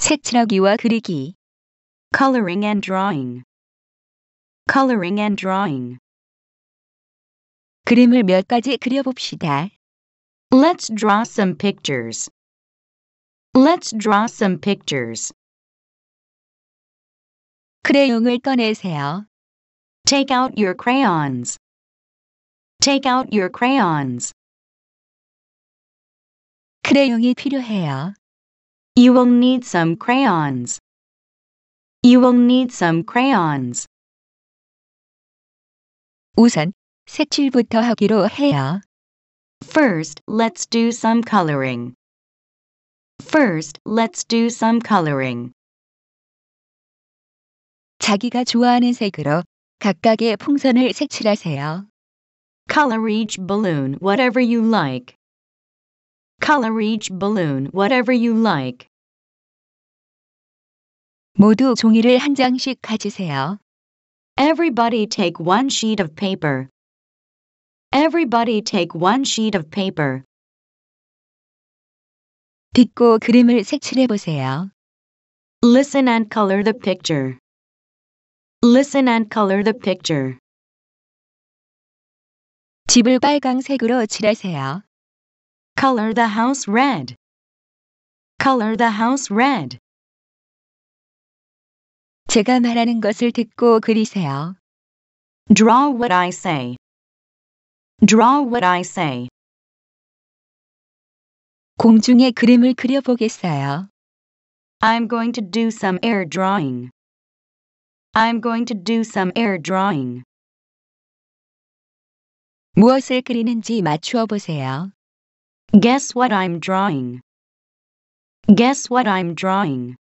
색칠하기와 그리기 coloring and drawing coloring and drawing 그림을 몇 가지 그려봅시다. Let's draw some pictures. Let's draw some pictures. 크레용을 꺼내세요. Take out your crayons. Take out your crayons. 크레용이 필요해요. You will need some crayons. You will need some crayons. 우선 색칠부터 하기로 해요. First, let's do some coloring. First, let's do some coloring. 자기가 좋아하는 색으로 각각의 풍선을 색칠하세요. Color each balloon whatever you like. Color each balloon whatever you like. 모두 종이를 한 장씩 가지세요. Everybody take one sheet of paper. Everybody take one sheet of paper. 듣고 그림을 색칠해 보세요. Listen and color the picture. Listen and color the picture. 집을 빨강색으로 칠하세요. Color the house red. Color the house red. 제가 말하는 것을 듣고 그리세요. Draw what I say. Draw what I say. 공중에 그림을 그려보겠어요. I'm going to do some air drawing. I'm going to do some air drawing. 무엇을 그리는지 맞추어 보세요. Guess what I'm drawing. Guess what I'm drawing.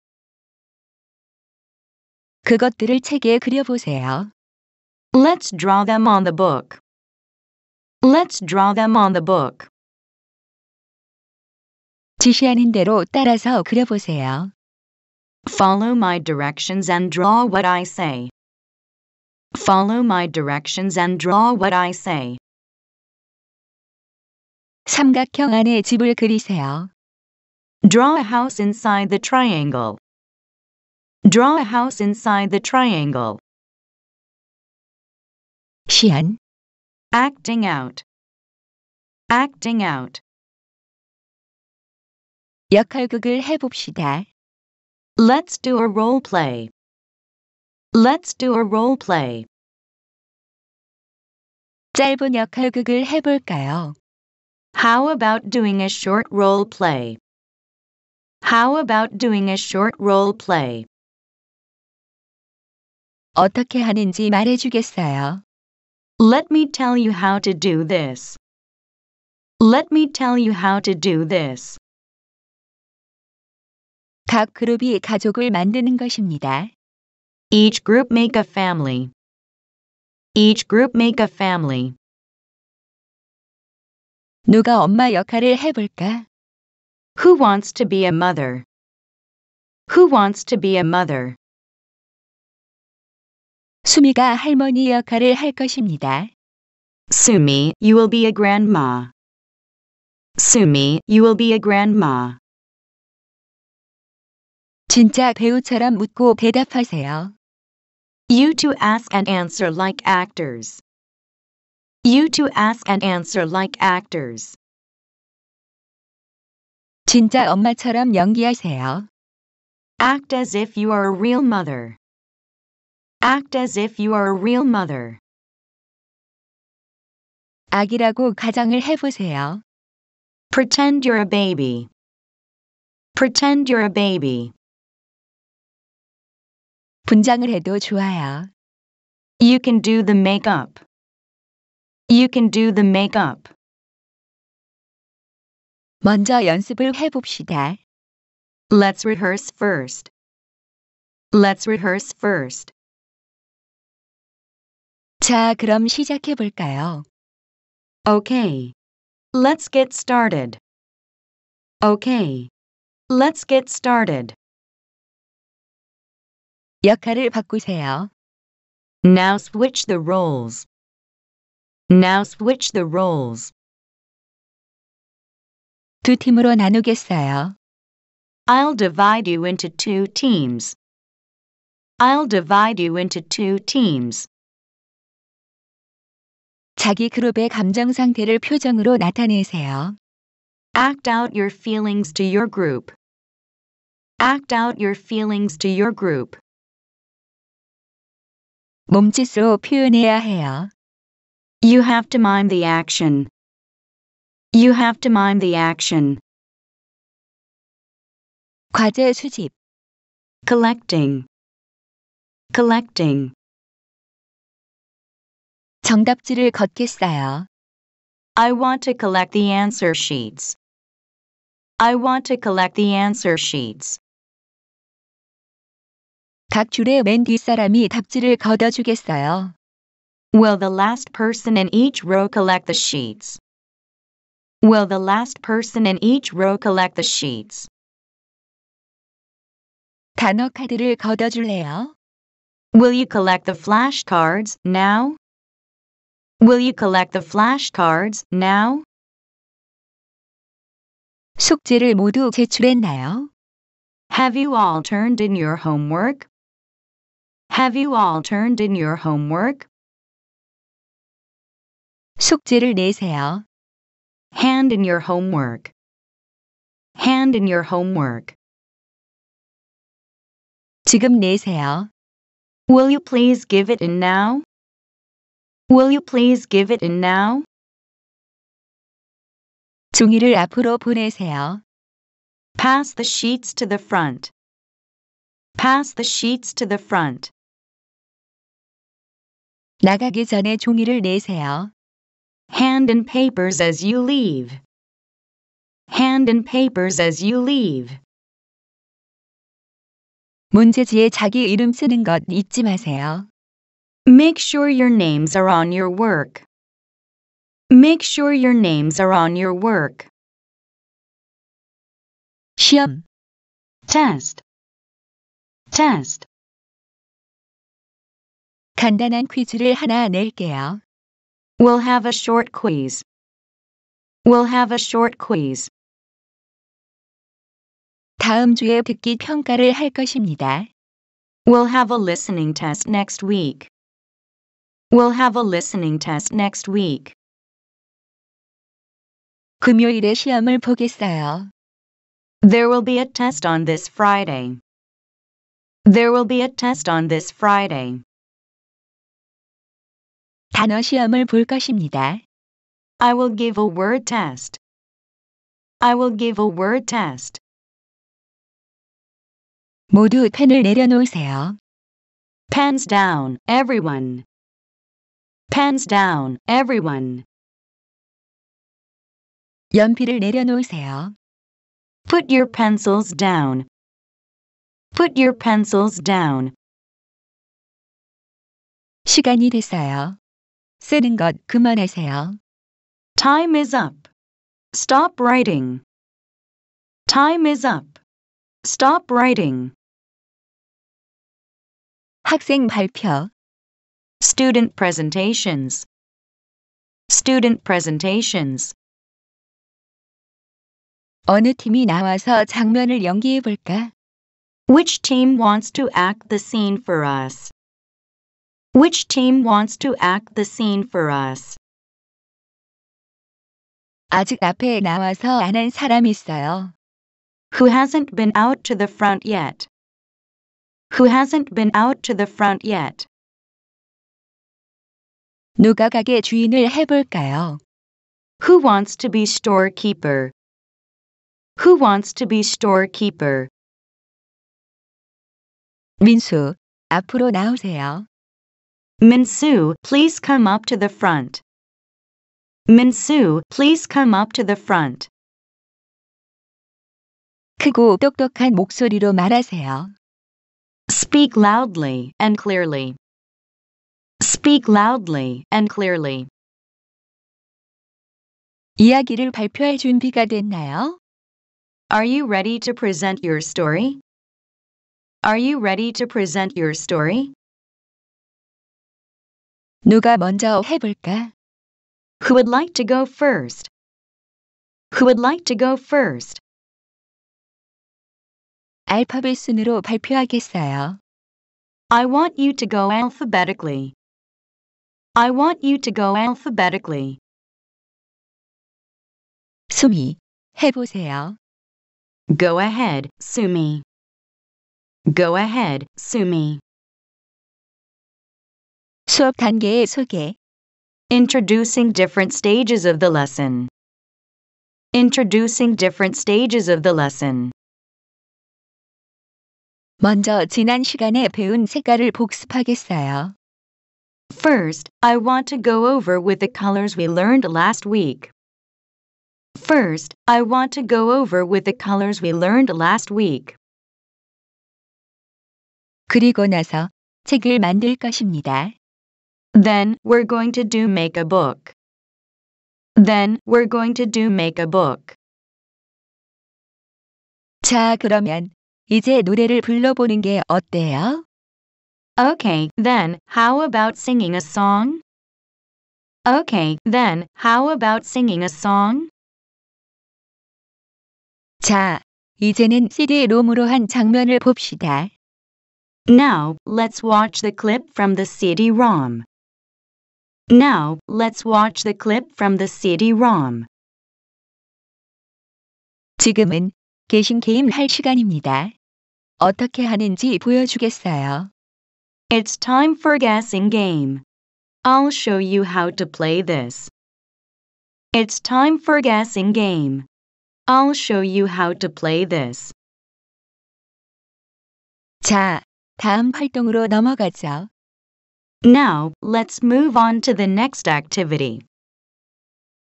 그것들을 책에 그려보세요. Let's draw them on the book. Let's draw them on the book. 지시하는 대로 따라서 그려보세요. Follow my directions and draw what I say. Follow my directions and draw what I say. 삼각형 안에 집을 그리세요. Draw a house inside the triangle. Draw a house inside the triangle. Xian. Acting out. Acting out. 역할극을 해봅시다. Let's do a role play. Let's do a role play. 짧은 역할극을 해볼까요? How about doing a short role play? How about doing a short role play? 어떻게 하는지 말해주겠어요? Let me tell you how to do this. Let me tell you how to do this. 각 그룹이 가족을 만드는 것입니다. Each group make a family. Each group make a family. 누가 엄마 역할을 해볼까? Who wants to be a mother? Who wants to be a mother? 수미가 할머니 역할을 할 것입니다. Sumi, you will be a grandma. Sumi, you will be a grandma. 진짜 배우처럼 묻고 대답하세요. You to ask and answer like actors. You to ask and answer like actors. 진짜 엄마처럼 연기하세요. Act as if you are a real mother. Act as if you are a real mother. 아기라고 가정을 해보세요. Pretend you're a baby. Pretend you're a baby. 분장을 해도 좋아요. You can do the makeup. You can do the makeup. 먼저 연습을 해봅시다. Let's rehearse first. Let's rehearse first. 자, 그럼 시작해 볼까요? Okay. Let's get started. Okay. Let's get started. 역할을 바꾸세요. Now switch the roles. Now switch the roles. 두 팀으로 나누겠어요. I'll divide you into two teams. I'll divide you into two teams. 자기 그룹의 감정 상태를 표정으로 나타내세요. Act out your feelings to your group. Act out your feelings to your group. 몸짓으로 표현해야 해요. You have to mime the action. You have to mime the action. 과제 수집 collecting collecting 정답지를 걷겠어요. I want to collect the answer sheets. I want to collect the answer sheets. 각 줄의 맨 뒷사람이 답지를 걷어주겠어요. Will the last person in each row collect the sheets? Will the last person in each row collect the sheets? 단어 카드를 걷어줄래요? Will you collect the flashcards now? Will you collect the flashcards now? 숙제를 모두 제출했나요? Have you all turned in your homework? Have you all turned in your homework? 숙제를 내세요. Hand in your homework. Hand in your homework. 지금 내세요. Will you please give it in now? Will you please give it in now? 종이를 앞으로 보내세요. Pass the sheets to the front. Pass the sheets to the front. 나가기 전에 종이를 내세요. Hand in papers as you leave. Hand in papers as you leave. 문제지에 자기 이름 쓰는 것 잊지 마세요. Make sure your names are on your work. Make sure your names are on your work. 시험 test test 간단한 퀴즈를 하나 낼게요. We'll have a short quiz. We'll have a short quiz. 다음 주에 듣기 평가를 할 것입니다. We'll have a listening test next week. We'll have a listening test next week. 금요일에 시험을 보겠어요. There will be a test on this Friday. There will be a test on this Friday. 단어 시험을 볼 것입니다. I will give a word test. I will give a word test. 모두 펜을 내려놓으세요. Pens down, everyone. Pens down, everyone. 연필을 내려놓으세요. Put your pencils down. Put your pencils down. 시간이 됐어요. 쓰는 것 그만하세요. Time is up. Stop writing. Time is up. Stop writing. 학생 발표 Student presentations. Student presentations. 어느 팀이 나와서 장면을 연기해 볼까? Which team wants to act the scene for us? Which team wants to act the scene for us? 아직 앞에 나와서 안 한 사람 있어요. Who hasn't been out to the front yet? Who hasn't been out to the front yet? 누가 가게 주인을 해볼까요? Who wants to be storekeeper? Who wants to be storekeeper? 민수, 앞으로 나오세요. Minsu, please come up to the front. Minsu, please come up to the front. 크고 똑똑한 목소리로 말하세요. Speak loudly and clearly. Speak loudly and clearly. 이야기를 발표할 준비가 됐나요? Are you ready to present your story? Are you ready to present your story? 누가 먼저 해볼까? Who would like to go first? Who would like to go first? 알파벳 순으로 발표하겠어요. I want you to go alphabetically. I want you to go alphabetically. 수미, 해보세요. Go ahead, Sumi. Go ahead, Sumi. 수업 단계의 소개. Introducing different stages of the lesson. Introducing different stages of the lesson. 먼저 지난 시간에 배운 색깔을 복습하겠어요. First, I want to go over with the colors we learned last week. First, I want to go over with the colors we learned last week. 그리고 나서 책을 만들 것입니다. Then, we're going to do make a book. Then, we're going to do make a book. 자, 그러면 이제 노래를 불러보는 게 어때요? Okay, then, how about singing a song? Okay, then, how about singing a song? 자, 이제는 CD-ROM으로 한 장면을 봅시다. Now, let's watch the clip from the CD-ROM. Now, let's watch the clip from the CD-ROM. 지금은 게임 할 시간입니다. 어떻게 하는지 보여주겠어요. It's time for guessing game. I'll show you how to play this. It's time for guessing game. I'll show you how to play this. 자, 다음 활동으로 넘어가죠. Now, let's move on to the next activity.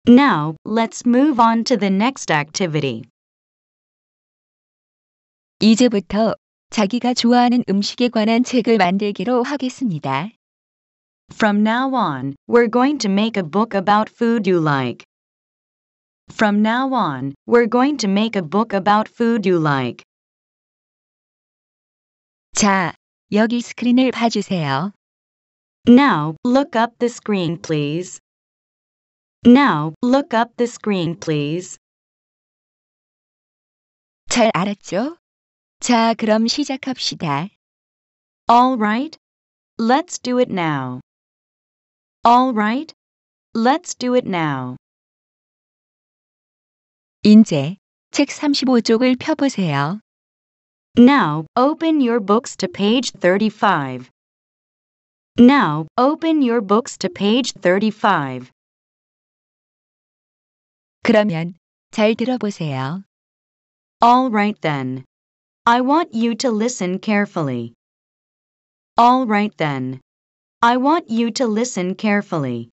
Now, let's move on to the next activity. 이제부터 자기가 좋아하는 음식에 관한 책을 만들기로 하겠습니다. From now on, we're going to make a book about food you like. From now on, we're going to make a book about food you like. 자, 여기 스크린을 봐주세요. Now, look up the screen, please. Now, look up the screen, please. 잘 알았죠? 자, 그럼 시작합시다. All right. Let's do it now. All right. Let's do it now. 이제 책 35쪽을 펴보세요. Now, open your books to page 35. Now, open your books to page 35. 그러면 잘 들어보세요. All right then. I want you to listen carefully. All right then. I want you to listen carefully.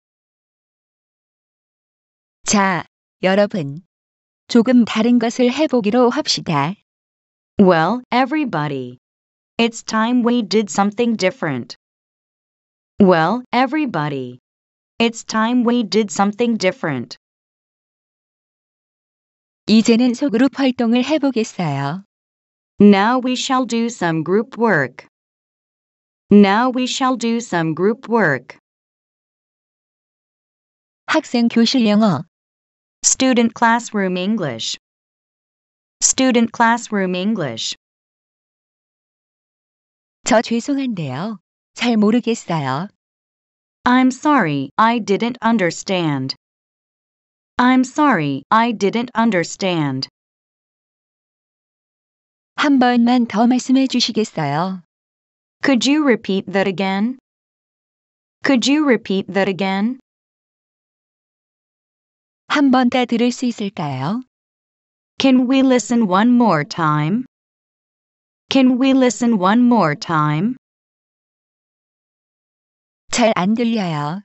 자, 여러분. 조금 다른 것을 해보기로 합시다. Well, everybody. It's time we did something different. Well, everybody. It's time we did something different. 이제는 소그룹 활동을 해보겠어요. Now we shall do some group work. Now we shall do some group work. 학생 교실 영어 Student classroom English Student classroom English 저 죄송한데요. 잘 모르겠어요. I'm sorry, I didn't understand. I'm sorry, I didn't understand. 한 번만 더 말씀해 주시겠어요? Could you repeat that again? Could you repeat that again? 한 번 더 들을 수 있을까요? Can we listen one more time? Can we listen one more time? 잘 안 들려요.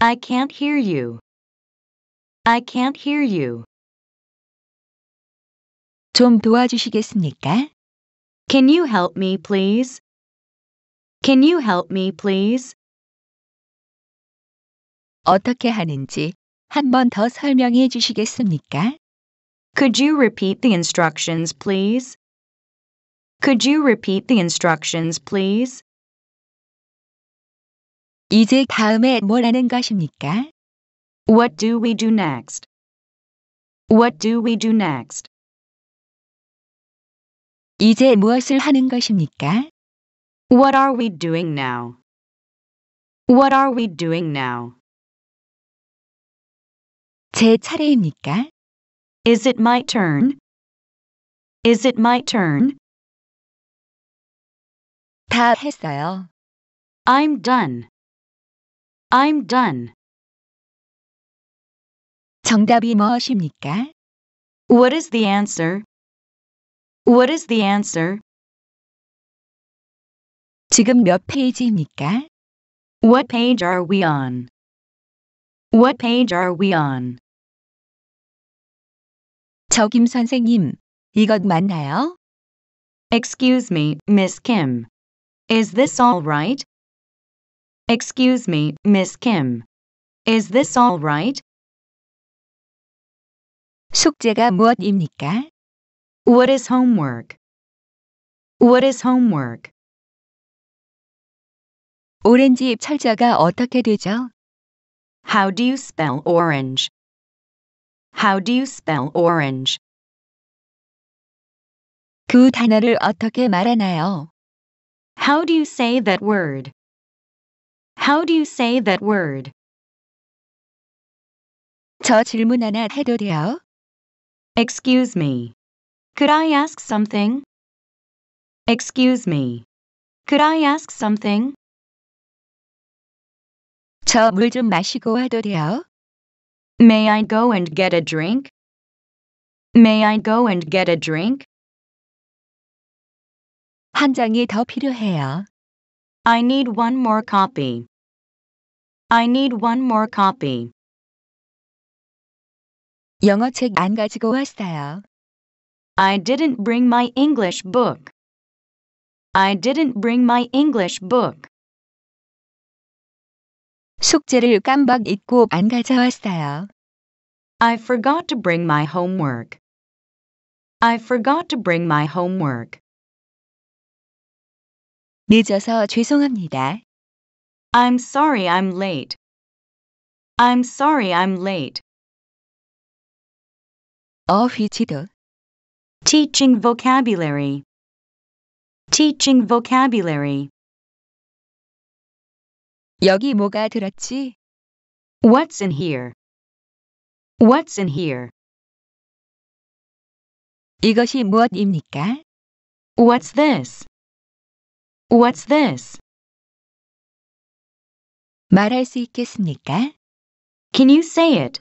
I can't hear you. I can't hear you. 좀 도와주시겠습니까? Can you help me, please? Can you help me, please? 어떻게 하는지 한 번 더 설명해 주시겠습니까? Could you repeat the instructions, please? Could you repeat the instructions, please? 이제 다음에 뭘 하는 것입니까? What do we do next? What do we do next? 이제 무엇을 하는 것입니까? What are we doing now? What are we doing now? 제 차례입니까? Is it my turn? Is it my turn? 다 했어요. I'm done. I'm done. 정답이 무엇입니까? What is the answer? What is the answer? 지금 몇 페이지입니까? What page are we on? What page are we on? 저 김 선생님, 이것 맞나요? Excuse me, Miss Kim. Is this all right? Excuse me, Miss Kim. Is this all right? 숙제가 무엇입니까? What is homework? What is homework? 오렌지 철자가 어떻게 되죠? How do you spell orange? How do you spell orange? 그 단어를 어떻게 말하나요? How do you say that word? How do you say that word? 저 질문 하나 해도 돼요? Excuse me. Could I ask something? Excuse me. Could I ask something? 저 마시고 와도 돼요? May I go and get a drink? May I go and get a drink? 한 장이 더 필요해요. I need one more copy. I need one more copy. 영어책 안 가지고 왔어요. I didn't bring my English book. I didn't bring my English book. 숙제를 깜빡 잊고 안 가져왔어요. I forgot to bring my homework. I forgot to bring my homework. 늦어서 죄송합니다. I'm sorry I'm late. I'm sorry I'm late. 어휘 지도 Teaching vocabulary. Teaching vocabulary. 여기 뭐가 들었지? What's in here? What's in here? 이것이 무엇입니까? What's this? What's this? 말할 수 있겠습니까? Can you say it?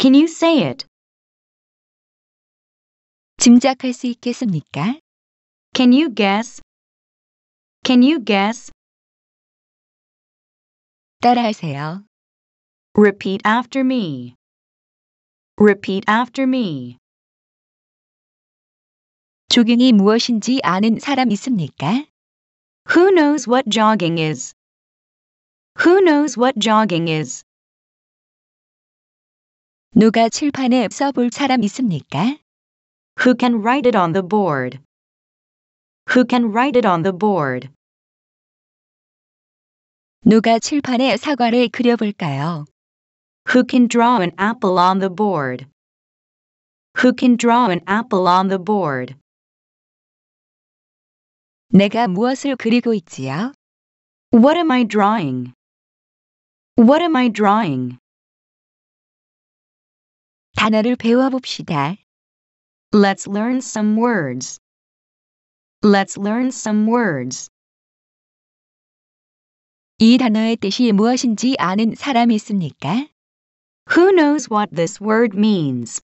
Can you say it? 짐작할 수 있겠습니까? Can you guess? Can you guess? 따라하세요. Repeat after me. Repeat after me. 조깅이 무엇인지 아는 사람 있습니까? Who knows what jogging is? Who knows what jogging is? 누가 칠판에 써볼 사람 있습니까? Who can write it on the board? Who can write it on the board? 누가 칠판에 사과를 그려볼까요? Who can draw an apple on the board? Who can draw an apple on the board? 내가 무엇을 그리고 있지요? What am I drawing? What am I drawing? 단어를 배워봅시다. Let's learn some words. Let's learn some words. 이 단어의 뜻이 무엇인지 아는 있습니까? Who knows what this word means?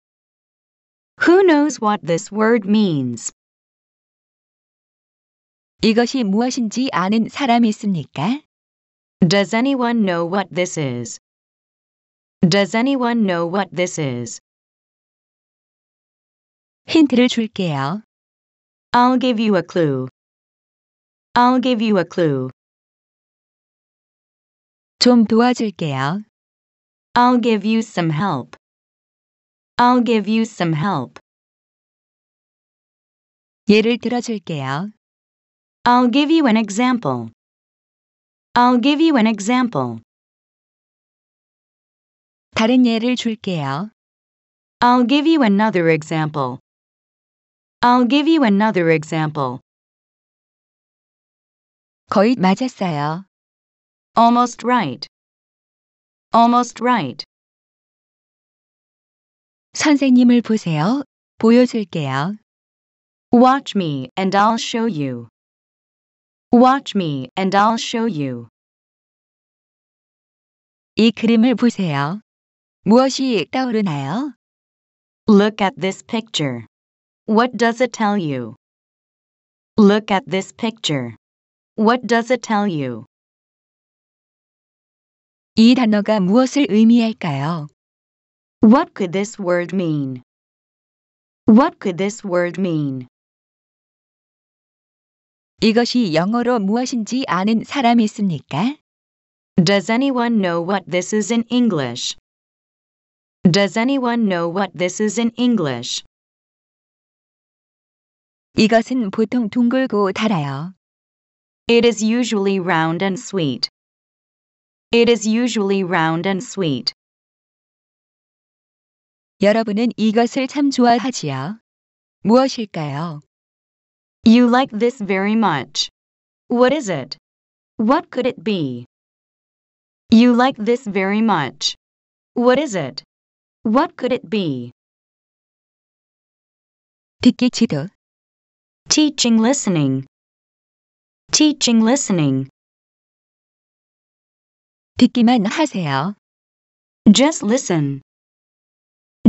Who knows what this word means? 이것이 무엇인지 아는 사람 있습니까? Does anyone know what this is? Does anyone know what this is? 힌트를 줄게요. I'll give you a clue. I'll give you a clue. 좀 도와줄게요. I'll give you some help. I'll give you some help. 예를 들어줄게요. I'll give you an example. I'll give you an example. 다른 예를 줄게요. I'll give you another example. I'll give you another example. 거의 맞았어요. Almost right. Almost right. 선생님을 보세요. 보여줄게요. Watch me and I'll show you. Watch me and I'll show you. 이 그림을 보세요. 무엇이 떠오르나요? Look at this picture. What does it tell you? Look at this picture. What does it tell you? 이 단어가 무엇을 의미할까요? What could this word mean? What could this word mean? 이것이 영어로 무엇인지 아는 사람 있습니까? Does anyone know what this is in English? Does anyone know what this is in English? 이것은 보통 둥글고 달아요. It is usually round and sweet. It is usually round and sweet. 여러분은 이것을 참 좋아하지요. 무엇일까요? You like this very much. What is it? What could it be? You like this very much. What is it? What could it be? 듣기 지도 Teaching listening. Teaching listening. 듣기만 하세요. Just listen.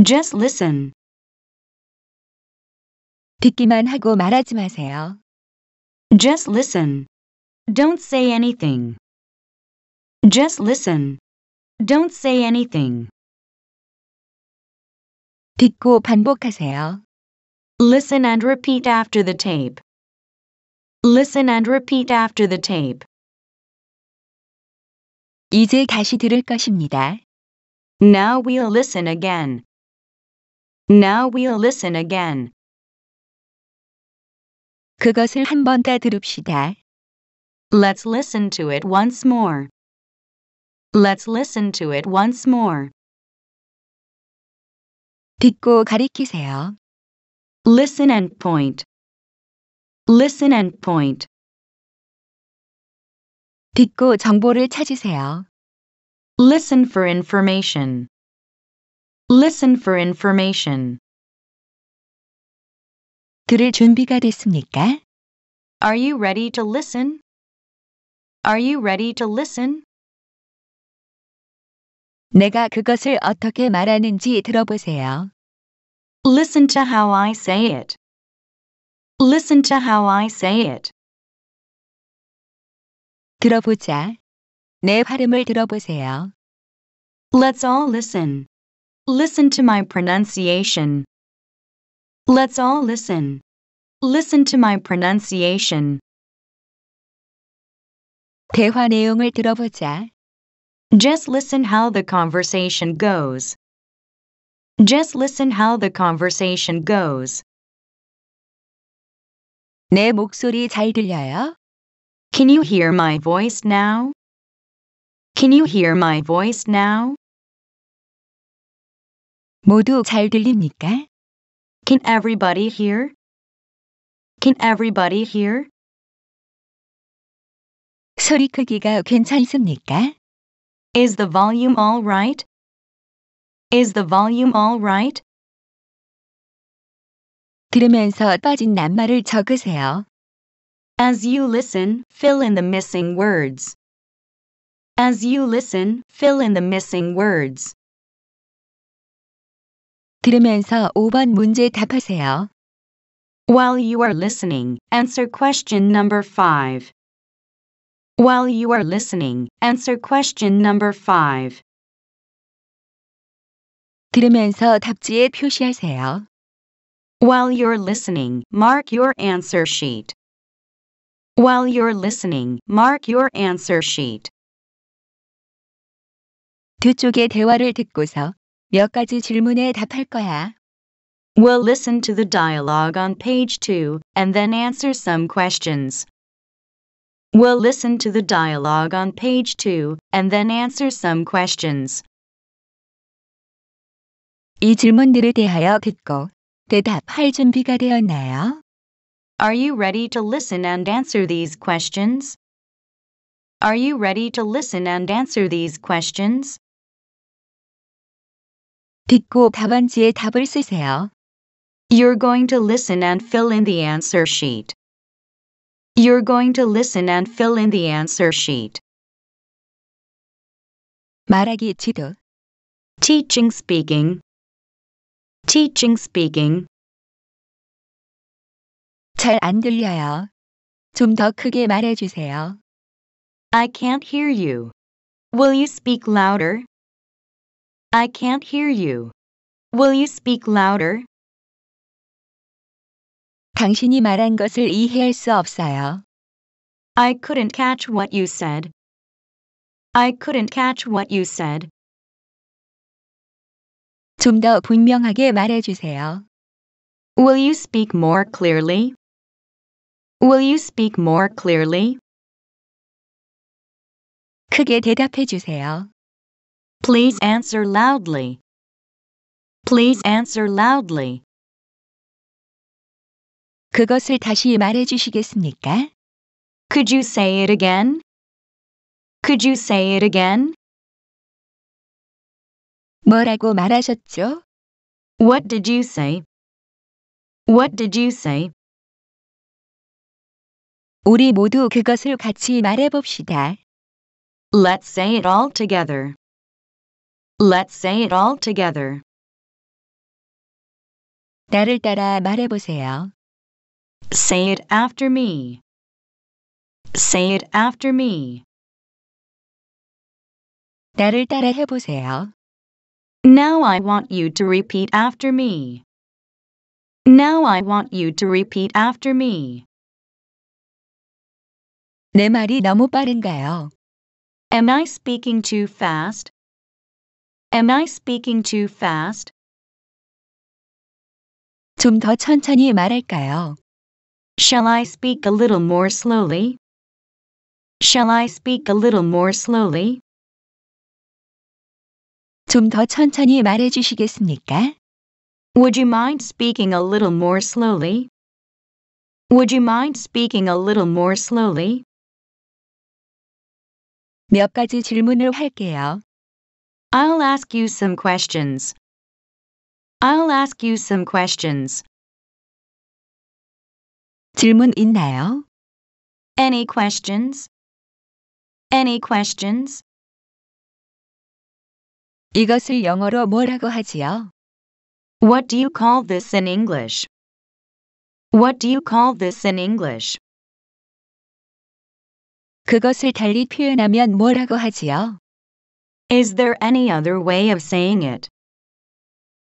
Just listen. 듣기만 하고 말하지 마세요. Just listen. Don't say anything. Just listen. Don't say anything. 듣고 반복하세요. Listen and repeat after the tape. Listen and repeat after the tape. 이제 다시 들을 것입니다. Now we'll listen again. Now we'll listen again. 그것을 한 번 더 들읍시다. Let's listen to it once more. Let's listen to it once more. 듣고 가리키세요. Listen and point. Listen and point. 듣고 정보를 찾으세요. Listen for information. Listen for information. 들을 준비가 됐습니까? Are you ready to listen? Are you ready to listen? 내가 그것을 어떻게 말하는지 들어보세요. Listen to how I say it. Listen to how I say it. 들어보자. 내 발음을 들어보세요. Let's all listen. Listen to my pronunciation. Let's all listen. Listen to my pronunciation. 대화 내용을 들어보자. Just listen how the conversation goes. Just listen how the conversation goes. 내 목소리 잘 들려요? Can you hear my voice now? Can you hear my voice now? 모두 잘 들립니까? Can everybody hear? Can everybody hear? 소리 크기가 괜찮습니까? Is the volume all right? Is the volume all right? 들으면서 빠진 낱말을 적으세요. As you listen, fill in the missing words. As you listen, fill in the missing words. 들으면서 5번 문제 답하세요. While you are listening, answer question number 5. While you are listening, answer question number 5. 들으면서 답지에 표시하세요. While you're listening, mark your answer sheet. While you're listening, mark your answer sheet. 두 쪽의 대화를 듣고서 몇 가지 질문에 답할 거야. We'll listen to the dialogue on page 2 and then answer some questions. We'll listen to the dialogue on page 2 and then answer some questions. 이 질문들에 대하여 듣고 대답할 준비가 되었나요? Are you ready to listen and answer these questions? Are you ready to listen and answer these questions? 듣고 답안지에 답을 쓰세요. You're going to listen and fill in the answer sheet. You're going to listen and fill in the answer sheet. 말하기 지도 Teaching speaking Teaching speaking. 잘 안 들려요. 좀 더 크게 말해 주세요. I can't hear you. Will you speak louder? I can't hear you. Will you speak louder? 당신이 말한 것을 이해할 수 없어요. I couldn't catch what you said. I couldn't catch what you said. 좀더 분명하게 말해주세요. Will you speak more clearly? Will you speak more clearly? 크게 대답해 주세요. Please answer loudly. Please answer loudly. 그것을 다시 말해 주시겠습니까? Could you say it again? Could you say it again? 뭐라고 말하셨죠? What did you say? What did you say? 우리 모두 그것을 같이 말해 말해봅시다. Let's say it all together. Let's say it all together. 나를 따라 말해 보세요. Say it after me. Say it after me. 나를 따라 해 보세요. Now I want you to repeat after me. Now I want you to repeat after me. 내 말이 너무 빠른가요? Am I speaking too fast? Am I speaking too fast? 좀 더 천천히 말할까요? Shall I speak a little more slowly? Shall I speak a little more slowly? 좀더 천천히 말해 주시겠습니까? Would you mind speaking a little more slowly? Would you mind speaking a little more slowly? 몇 가지 질문을 할게요. I'll ask you some questions. I'll ask you some questions. 질문 있나요? Any questions? Any questions? 이것을 영어로 뭐라고 하지요? What do you call this in English? What do you call this in English? 그것을 달리 표현하면 뭐라고 하지요? Is there any other way of saying it?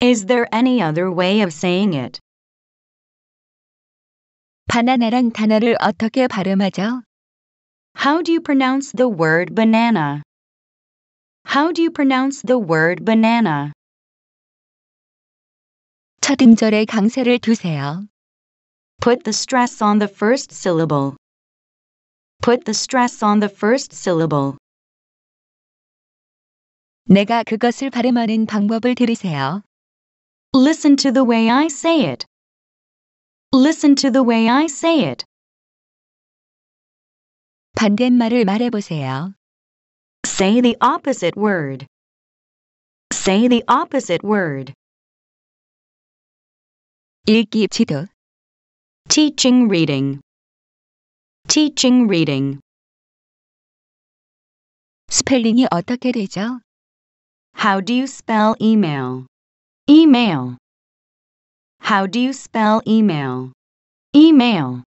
Is there any other way of saying it? 바나나란 단어를 어떻게 발음하죠? How do you pronounce the word banana? How do you pronounce the word banana? 첫 음절에 강세를 두세요. Put the stress on the first syllable. Put the stress on the first syllable. 내가 그것을 발음하는 방법을 들으세요. Listen to the way I say it. Listen to the way I say it. 반대말을 말해보세요. Say the opposite word. Say the opposite word. 읽기 지도. Teaching reading. Teaching reading. 스펠링이 어떻게 되죠? How do you spell email? Email. How do you spell email? Email.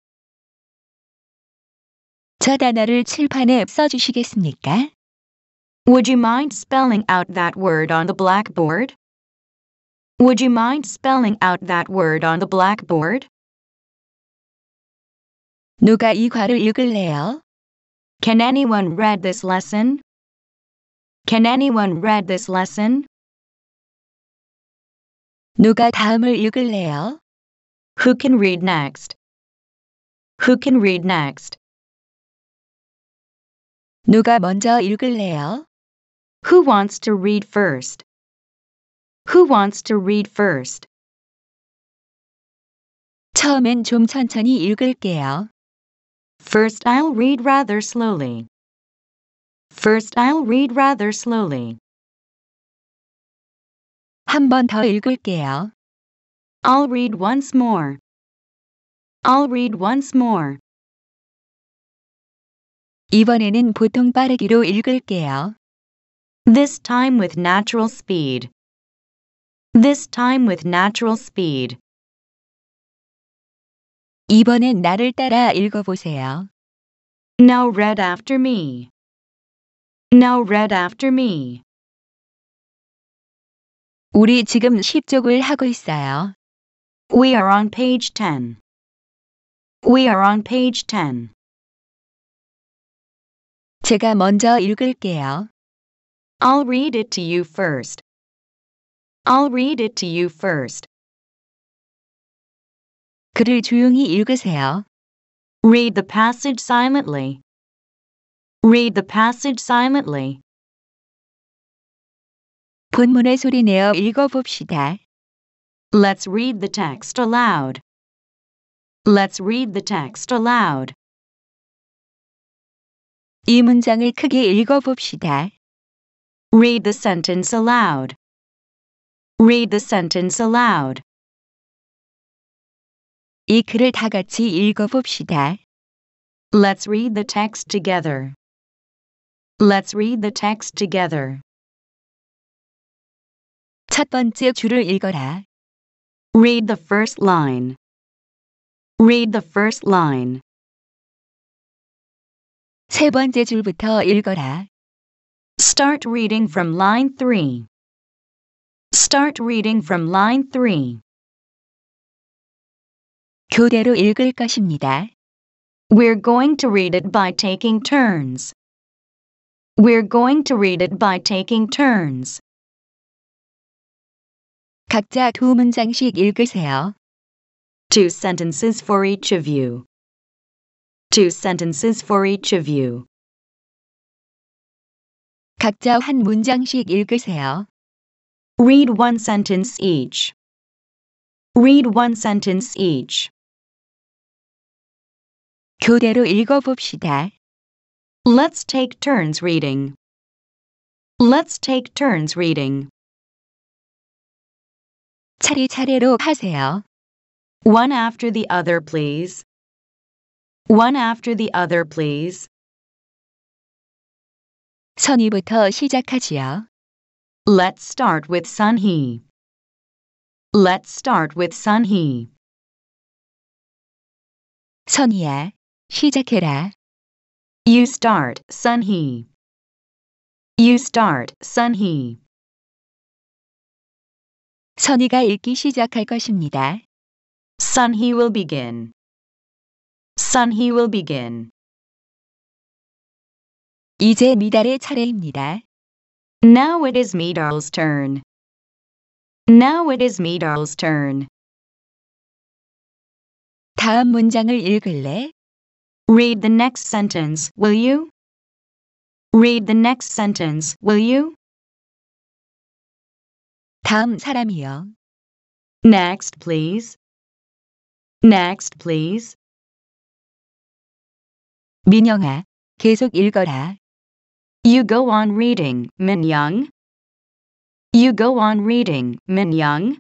저 단어를 칠판에 써주시겠습니까? Would you mind spelling out that word on the blackboard? Would you mind spelling out that word on the blackboard? 누가 이 과를 읽을래요? Can anyone read this lesson? Can anyone read this lesson? 누가 다음을 읽을래요? Who can read next? Who can read next? 누가 먼저 읽을래요? Who wants to read first? Who wants to read first? 처음엔 좀 천천히 읽을게요. First I'll read rather slowly. First I'll read rather slowly. 한 번 더 읽을게요. I'll read once more. I'll read once more. 이번에는 보통 빠르기로 읽을게요. This time with natural speed. This time with natural speed. 이번엔 나를 따라 읽어보세요. Now read after me. Now read after me. 우리 지금 10쪽을 하고 있어요. We are on page 10. We are on page 10. 제가 먼저 읽을게요. I'll read it to you first. I'll read it to you first. 글을 조용히 읽으세요. Read the passage silently. Read the passage silently. 본문의 소리 내어 읽어봅시다. Let's read the text aloud. Let's read the text aloud. 이 문장을 크게 Read the sentence aloud. Read the sentence aloud. 이 글을 다 같이 읽어봅시다. Let's read the text together. Let's read the text together. 첫 번째 줄을 읽어라. Read the first line. Read the first line. 세 번째 줄부터 읽어라. Start reading from line 3. Start reading from line 3. 교대로 읽을 것입니다. We're going to read it by taking turns. We're going to read it by taking turns. 각자 두 문장씩 읽으세요. Two sentences for each of you. Two sentences for each of you. 각자 한 문장씩 읽으세요. Read one sentence each. Read one sentence each. 교대로 읽어봅시다. Let's take turns reading. Let's take turns reading. 차례차례로 하세요. One after the other, please. One after the other, please. 선이부터 시작하지요. Let's start with Sunhee. Let's start with Sunhee. 선이야, 시작해라. You start, Sunhee. You start, Sunhee. 선이가 읽기 시작할 것입니다. Sunhee will begin. Sunhee will begin. 이제 미달의 차례입니다. Now it is Midal's turn. Now it is Midal's turn. 다음 문장을 읽을래? Read the next sentence, will you? Read the next sentence, will you? 다음 사람이요. Next, please. Next, please. 민영아, 계속 읽어라. You go on reading, Min Young. You go on reading, Min Young.